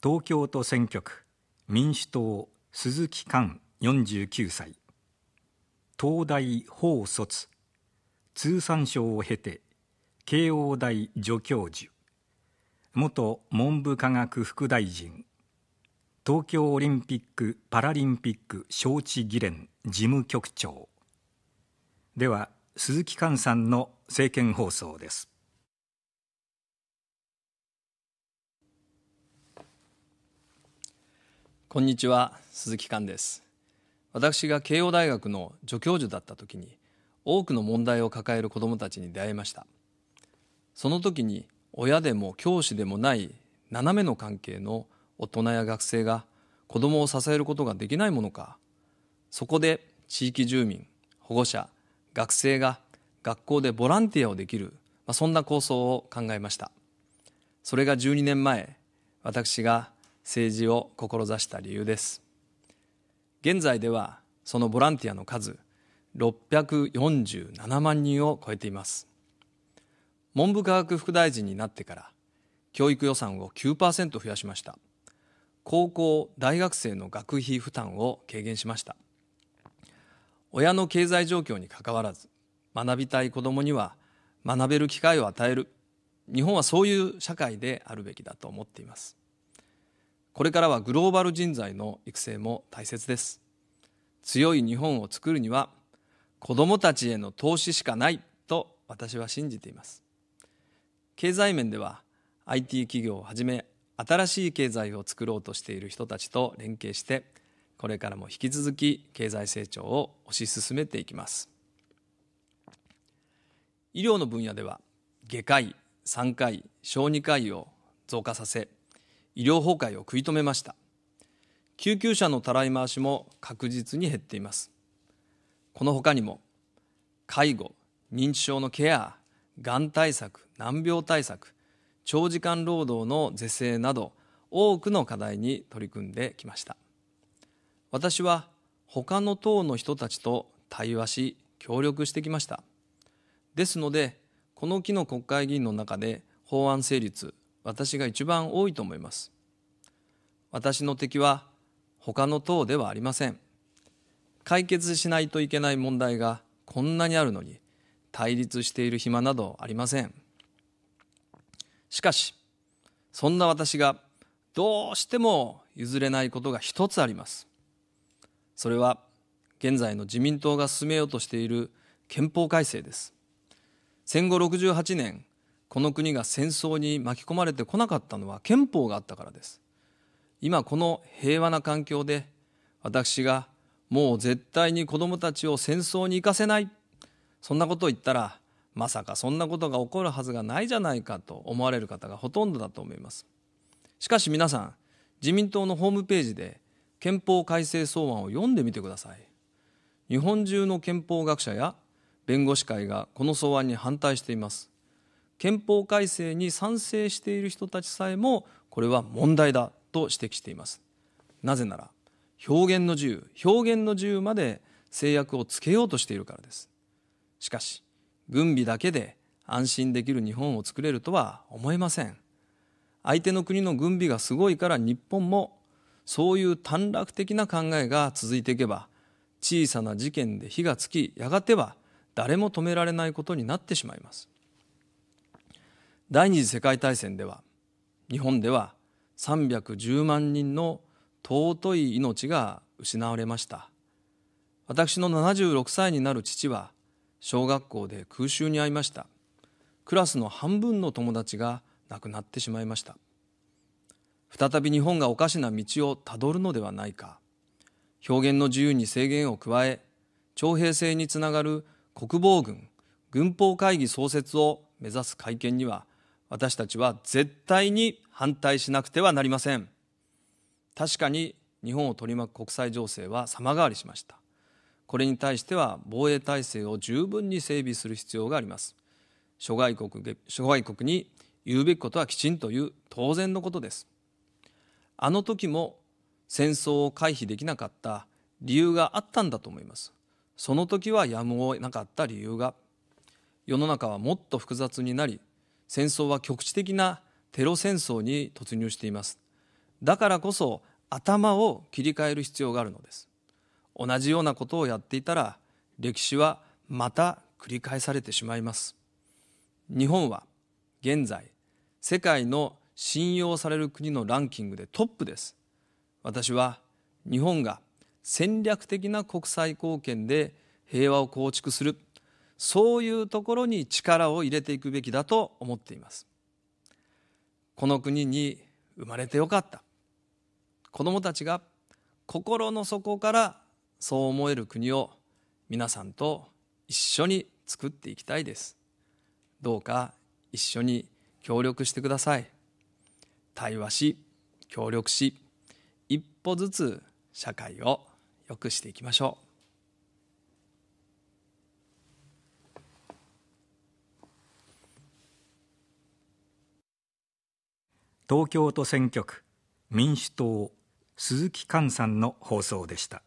東京都選挙区民主党鈴木寛49歳東大法卒通産省を経て慶応大助教授元文部科学副大臣東京オリンピック・パラリンピック招致議連事務局長では鈴木寛さんの政見放送ですこんにちは鈴木寛です私が慶応大学の助教授だった時に多くの問題を抱える子どもたちに出会いましたその時に親でも教師でもない斜めの関係の大人や学生が子どもを支えることができないものかそこで地域住民保護者学生が学校でボランティアをできる、まあ、そんな構想を考えましたそれが12年前私が政治を志した理由です現在ではそのボランティアの数647万人を超えています文部科学副大臣になってから教育予算を9%増やしました高校大学生の学費負担を軽減しました親の経済状況にかかわらず学びたい子どもには学べる機会を与える日本はそういう社会であるべきだと思っていますこれからはグローバル人材の育成も大切です強い日本を作るには子どもたちへの投資しかないと私は信じています経済面では IT 企業をはじめ新しい経済を作ろうとしている人たちと連携してこれからも引き続き経済成長を推し進めていきます医療の分野では外科医産科医小児科医を増加させ医療崩壊を食い止めました救急車のたらい回しも確実に減っていますこのほかにも介護認知症のケアがん対策難病対策長時間労働の是正など多くの課題に取り組んできました私は他の党の人たちと対話し協力してきましたですのでこの期の国会議員の中で法案成立私が一番多いと思います。私の敵は他の党ではありません。解決しないといけない問題がこんなにあるのに対立している暇などありません。しかし、そんな私がどうしても譲れないことが一つあります。それは現在の自民党が進めようとしている憲法改正です。戦後68年この国が戦争に巻き込まれてこなかったのは憲法があったからです今この平和な環境で私がもう絶対に子どもたちを戦争に行かせないそんなことを言ったらまさかそんなことが起こるはずがないじゃないかと思われる方がほとんどだと思いますしかし皆さん自民党のホームページで憲法改正草案を読んでみてください日本中の憲法学者や弁護士会がこの草案に反対しています憲法改正に賛成している人たちさえもこれは問題だと指摘していますなぜなら表現の自由表現の自由まで制約をつけようとしているからですしかし軍備だけで安心できる日本を作れるとは思えません相手の国の軍備がすごいから日本もそういう短絡的な考えが続いていけば小さな事件で火がつきやがては誰も止められないことになってしまいます第二次世界大戦では日本では310万人の尊い命が失われました私の76歳になる父は小学校で空襲に遭いましたクラスの半分の友達が亡くなってしまいました再び日本がおかしな道をたどるのではないか表現の自由に制限を加え徴兵制につながる国防軍軍法会議創設を目指す会見には私たちは絶対に反対しなくてはなりません確かに日本を取り巻く国際情勢は様変わりしましたこれに対しては防衛体制を十分に整備する必要があります諸外国諸外国に言うべきことはきちんという当然のことですあの時も戦争を回避できなかった理由があったんだと思いますその時はやむを得なかった理由が世の中はもっと複雑になり戦争は局地的なテロ戦争に突入していますだからこそ頭を切り替える必要があるのです同じようなことをやっていたら歴史はまた繰り返されてしまいます日本は現在世界の信用される国のランキングでトップです私は日本が戦略的な国際貢献で平和を構築するそういうところに力を入れていくべきだと思っていますこの国に生まれてよかった子どもたちが心の底からそう思える国を皆さんと一緒に作っていきたいですどうか一緒に協力してください対話し協力し一歩ずつ社会を良くしていきましょう東京都選挙区民主党鈴木寛さんの放送でした。